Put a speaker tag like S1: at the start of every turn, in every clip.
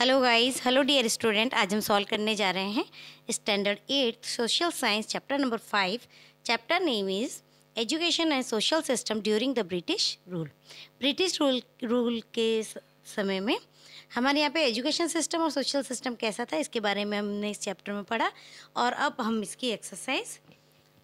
S1: Hello guys hello dear student आज हम solve करने जा रहे हैं standard eight social science chapter number five chapter name is education and social system during the British rule British rule rule के समय में हमारे यहाँ पे एजुकेशन सिस्टम और सोशल सिस्टम कैसा था इसके बारे में हमने इस चैप्टर में पढ़ा और अब हम इसकी एक्सरसाइज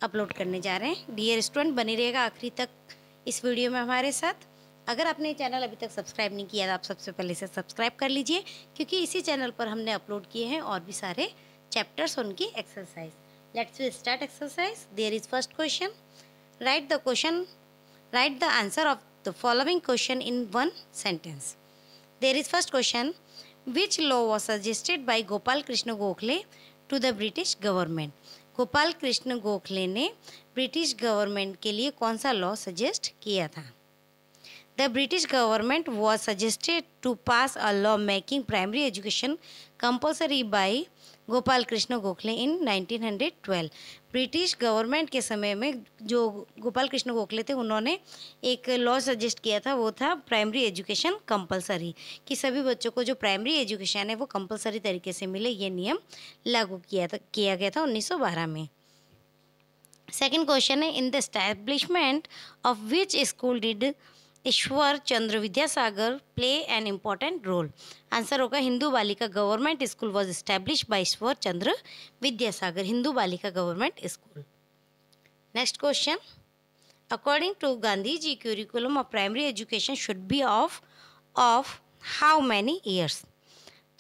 S1: अपलोड करने जा रहे हैं डियर स्टूडेंट बने रहेगा आखिरी तक इस वीडियो में हमारे साथ अगर आपने चैनल अभी तक सब्सक्राइब नहीं किया तो आप सबसे पहले से सब्सक्राइब कर लीजिए क्योंकि इसी चैनल पर हमने अपलोड किए हैं और भी सारे चैप्टर्स उनकी exercise let's we start exercise there is first question write the question write the answer of the following question in one sentence there is first question which law was suggested by Gopal Krishna Gokhale to the British government Gopal Krishna Gokhale ने British government के लिए कौन सा law suggest किया था the British government was suggested to pass a law making primary education compulsory by Gopal Krishna Gokhale in 1912 British government के समय में जो गोपाल कृष्ण गोखले थे उन्होंने एक लॉ सजेस्ट किया था वो था प्राइमरी एजुकेशन कंपलसरी कि सभी बच्चों को जो प्राइमरी एजुकेशन है वो कंपलसरी तरीके से मिले ये नियम लागू किया था किया गया था 1912 में सेकंड क्वेश्चन है in the establishment of which school did Ishwar Chandra Vidyasagar play an important role answer होगा Hindu Balika government school was establish by Ishwar Chandra Vidyasagar Hindu Balika government school next question according to Gandhi ji curriculum of primary education should be of of how many years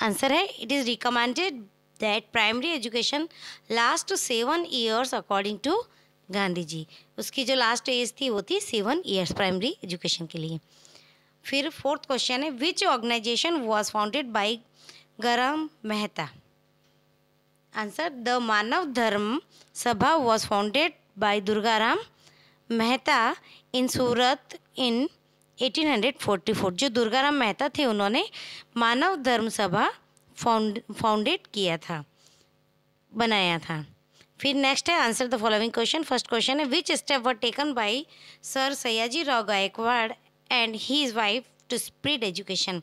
S1: answer है it is recommended that primary education last seven years according to Gandhi ji उसकी जो last as थी वो थी seven years primary education के लिए फिर fourth question है which organisation was founded by Garam Mehta answer the Manav Dharma Sabha was founded Durga Durgaram Mehta in Surat in 1844 जो दुर्गाराम मेहता थे उन्होंने मानव धर्म सभा फाउंड फाउंडेड किया था बनाया था फिर नेक्स्ट है answer the following question first question है which step were taken by sir Sayaji Rao Gaikwad and he is wife to spread education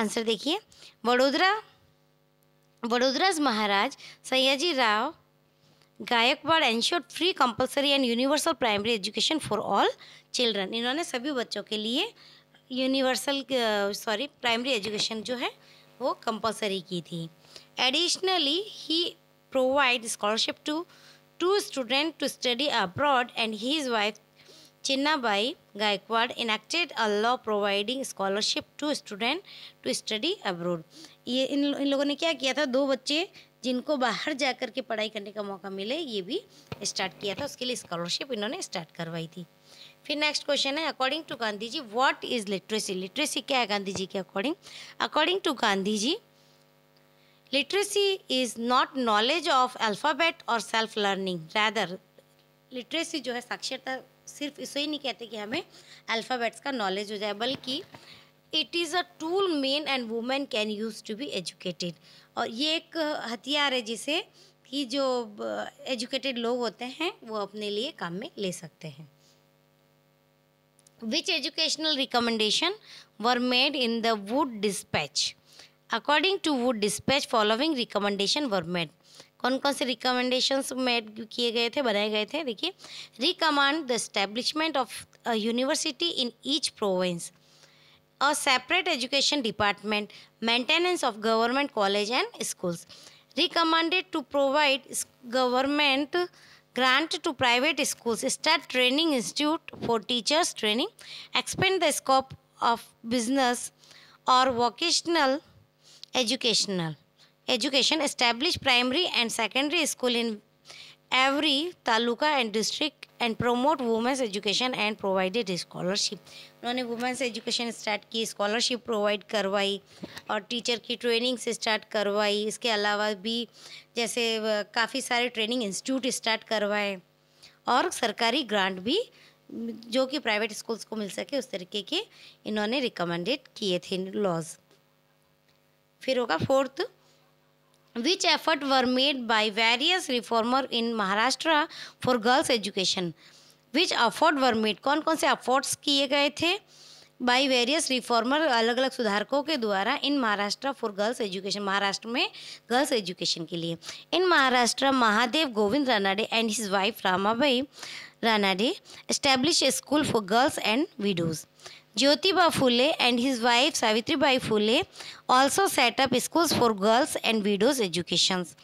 S1: answer देखिए वडोदरा वडोदराज Maharaj Sayaji Rao Gaikwad ensure free compulsory and universal primary education for all children इन्होंने सभी बच्चों के लिए universal sorry primary education जो है वो कंपलसरी की थी additionally he provide scholarship to two students to study abroad and his wife Chinnabai Gaikwad enacted a law providing scholarship to student to study abroad. ये इन इन लोगों ने क्या किया था दो बच्चे जिनको बाहर जा कर के पढ़ाई करने का मौका मिले ये भी स्टार्ट किया था उसके लिए स्कॉलरशिप इन्होंने स्टार्ट करवाई थी फिर नेक्स्ट क्वेश्चन है according to Gandhi ji what is literacy literacy क्या है गांधी जी के according according to Gandhi ji Literacy is not knowledge of alphabet or self learning. Rather, literacy जो है साक्षरता सिर्फ इसको ही नहीं कहते कि हमें अल्फ़ाबेट्स का नॉलेज हो जाए बल्कि it is a tool men and women can use to be educated और ये एक हथियार है जिसे कि जो एजुकेटेड लोग होते हैं वो अपने लिए काम में ले सकते हैं which educational recommendation were made in the Wood dispatch according to Wood dispatch following recommendation were made कौन कौन से रिकमेंडेशन मेड किए गए थे बनाए गए थे देखिए recommend the establishment of university in each province a separate education department maintenance of government college and schools recommended to provide government grant to private schools start training institute for teachers training expand the scope of business और vocational educational education establish primary and secondary school in every taluka and district and promote women's education and provided scholarship उन्होंने women's education start की scholarship provide करवाई और teacher की training से start करवाई इसके अलावा भी जैसे काफ़ी सारे ट्रेनिंग इंस्टीट्यूट स्टार्ट करवाए और सरकारी ग्रांट भी जो कि प्राइवेट स्कूल्स को मिल सके उस तरीके के इन्होंने रिकमेंडेड किए थे लॉज फिर होगा fourth which effort were made by various reformer in Maharashtra for girls education which effort were made कौन कौन से अफोर्ड्स किए गए थे बाई वेरियस रिफॉर्मर अलग अलग सुधारकों के द्वारा in Maharashtra for girls education Maharashtra में गर्ल्स एजुकेशन के लिए in Maharashtra Mahadev Govind Ranade and his wife Ramabai Ranade establish a school for girls and widows Jyotiba Phule and his wife Savitribai Phule also set up schools for girls and widows' educations.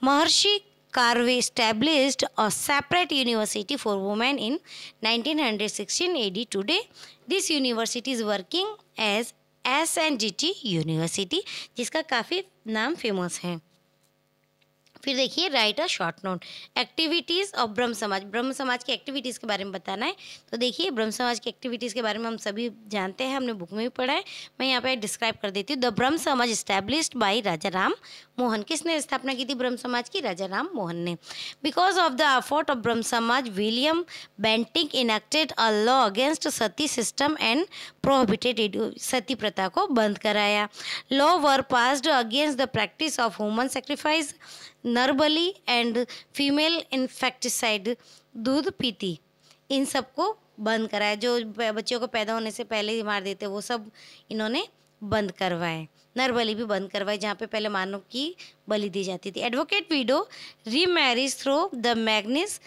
S1: Maharshi Karve established a separate university for women in 1916 AD. Today, this university is working as S N G T university जिसका काफ़ी नाम famous है फिर देखिए write a short note activities of Brahmo Samaj ब्रह्म समाज की activities के बारे में बताना है तो देखिए ब्रह्म समाज की एक्टिविटीज़ के बारे में हम सभी जानते हैं हमने बुक में भी पढ़ा है मैं यहाँ पर डिस्क्राइब कर देती हूँ the Brahmo Samaj establish by Raja Ram Mohan किसने स्थापना की थी ब्रह्म समाज की राजा राम मोहन ने because of the effort of Brahmo Samaj William Bentinck enacted a law against sati system and prohibited sati प्रथा को बंद कराया law were passed against the practice of human sacrifice नरबली एंड फीमेल इन्फेक्टिसाइड दूध पीती इन सबको बंद कराया जो बच्चों को पैदा होने से पहले ही मार देते वो सब इन्होंने बंद करवाए नर भी बंद करवाई जहाँ पे पहले मानव की बलि दी जाती थी advocate widow remarriage through the magazine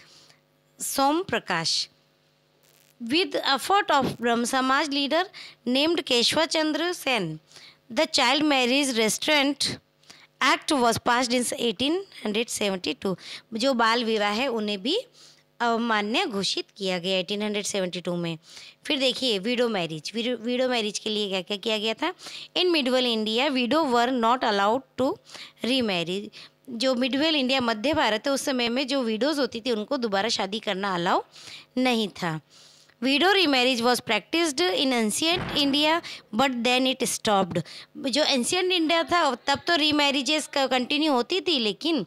S1: Som Prakash with effort of Brahmo Samaj leader named Keshava Chandra Sen the child marriage restraint act was pass in eighteen hundred seventy two जो बाल विवाह है उन्हें भी अवमान्य घोषित किया गया 1872 में फिर देखिए वीडो मैरिज वीडो मैरिज के लिए क्या क्या किया गया था in medieval India widow were not allowed to remarriage जो मिडवेल इंडिया मध्य भारत है उस समय में जो वीडोज होती थी उनको दोबारा शादी करना अलाउ नहीं था widow remarriage was practised in ancient India but then it stopped जो एंशियंट इंडिया था तब तो रीमैरिजेस कंटिन्यू होती थी लेकिन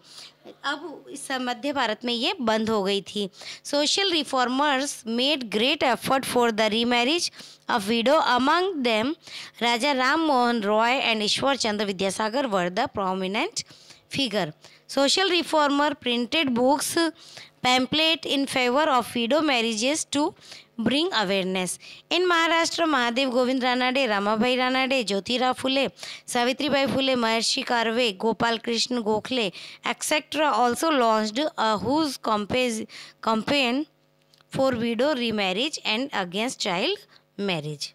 S1: अब इस मध्य भारत में ये बंद हो गई थी social reformers made great effort for the remarriage of widow among them Raja Ram Mohan Roy and Ishwar Chandra Vidyasagar were the prominent figure social reformer printed books pamphlet in favour of widow marriages to bring awareness in Maharashtra Mahadev Govind Ranade Bhai Ranade Jyotirao Phule Savitribai Phule Maharshi Karve Gopal Krishna Gokhale etcetera also launched a huge campaign campaign for widow remarriage and against child marriage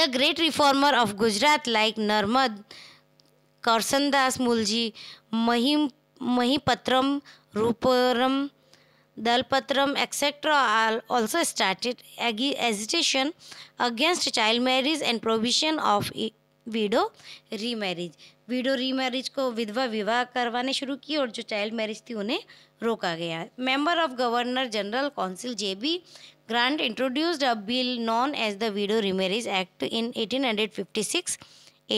S1: the great reformer of Gujarat like Narmad Karsandas Mulji महिम Mahipatram ruparam, dalpatram, etc. are also started agitation against child marriage and prohibition of widow remarriage widow remarriage को विधवा विवाह करवाने शुरू किए और जो child marriage थी उन्हें रोका गया member of governor general council J B Grant introduced a bill known as the widow remarriage act in 1856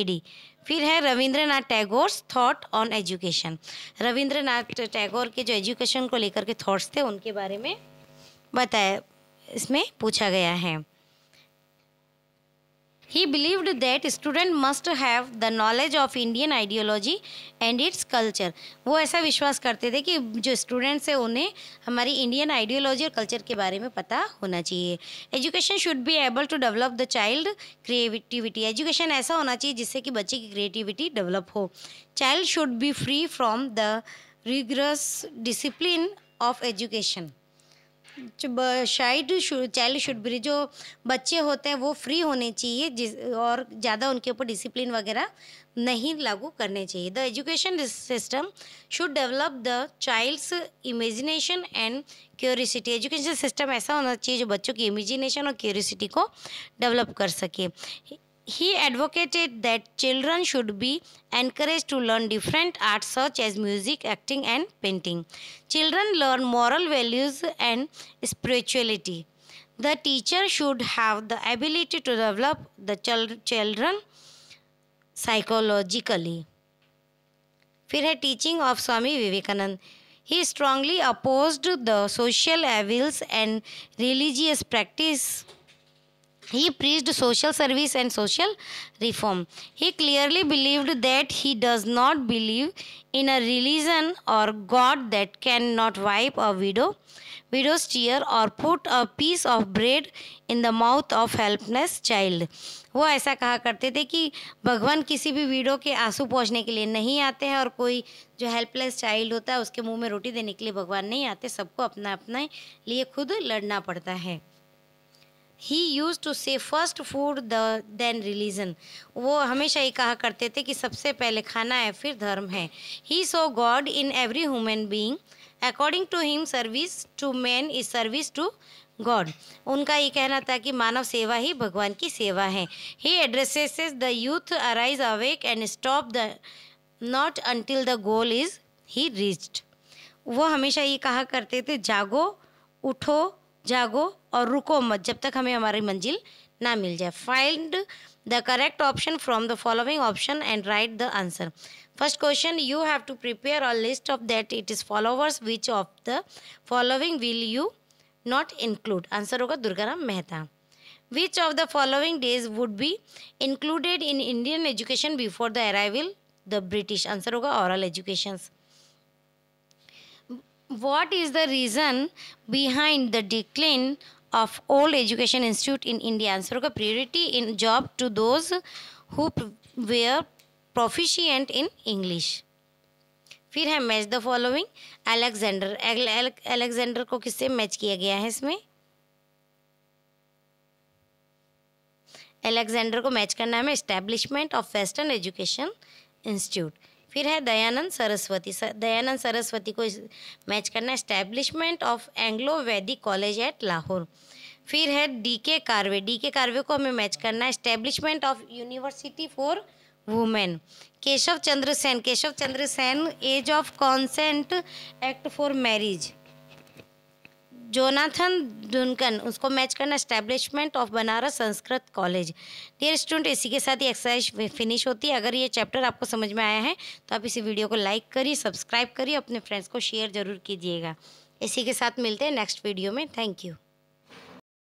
S1: AD फिर है Rabindranath Tagore thought on education Rabindranath Tagore के जो एजुकेशन को लेकर के थॉट्स थे उनके बारे में बताया इसमें पूछा गया है He believed that student must have the knowledge of Indian ideology and its culture. वो ऐसा विश्वास करते थे कि जो स्टूडेंट्स हैं उन्हें हमारी इंडियन आइडियोलॉजी और कल्चर के बारे में पता होना चाहिए education should be able to develop the child creativity education ऐसा होना चाहिए जिससे कि बच्चे की क्रिएटिविटी डेवलप हो child should be free from the rigorous discipline of education शाइड चाइल्ड शुड शुडबरी जो बच्चे होते हैं वो फ्री होने चाहिए जिस और ज़्यादा उनके ऊपर डिसिप्लिन वगैरह नहीं लागू करने चाहिए the education system should develop the child's imagination and curiosity education system ऐसा होना चाहिए जो बच्चों की इमेजिनेशन और क्यूरिसिटी को डेवलप कर सके He advocated that children should be encouraged to learn different arts such as music, acting and painting. Children learn moral values and spirituality. The teacher should have the ability to develop the children psychologically. फिर है teaching of Swami Vivekananda he strongly opposed the social evils and religious practice He preached social service and social reform. He clearly believed that he does not believe in a religion or God that cannot wipe a widow, widow's tear or put a piece of bread in the mouth of helpless child. वो ऐसा कहा करते थे कि भगवान किसी भी widow के आंसू पहुँचने के लिए नहीं आते हैं और कोई जो हेल्पलेस चाइल्ड होता है उसके मुंह में रोटी देने के लिए भगवान नहीं आते सबको अपना अपना लिए खुद लड़ना पड़ता है he used to say first food the then religion वो हमेशा ये कहा करते थे कि सबसे पहले खाना है फिर धर्म है he saw God in every human being according to him service to man is service to God उनका ये कहना था कि मानव सेवा ही भगवान की सेवा है he addresses the youth arise awake and stop the not until the goal is he reached वो हमेशा ये कहा करते थे जागो उठो जागो और रुको मत जब तक हमें हमारी मंजिल ना मिल जाए find the correct option from the following option and write the answer first question you have to prepare a list of that it is followers which of the following will you not include answer होगा Ram Mehta which of the following days would be included in Indian education before the arrival the British answer होगा oral education what is the reason behind the decline of all education institute in India? Answer ka priority in job to those who were proficient in English. फिर है match the following Alexander Alexander को किससे match किया गया है इसमें Alexander को match करना है हमें establishment of western education institute फिर है दयानंद सरस्वती दयानंद सरस्वती को मैच करना है establishment of Anglo Vedic college at Lahore फिर है डी के कार्वे डी के कार्वे को हमें मैच करना है establishment of university for women Keshav Chandra Sen Keshav Chandra Sen age of consent act for marriage Jonathan Duncan उसको मैच करना establishment of Banaras Sanskrit college dear student इसी के साथ ये एक्सरसाइज फिनिश होती है अगर ये चैप्टर आपको समझ में आया है तो आप इसी वीडियो को लाइक करिए सब्सक्राइब करिए अपने फ्रेंड्स को शेयर ज़रूर कीजिएगा इसी के साथ मिलते हैं नेक्स्ट वीडियो में थैंक यू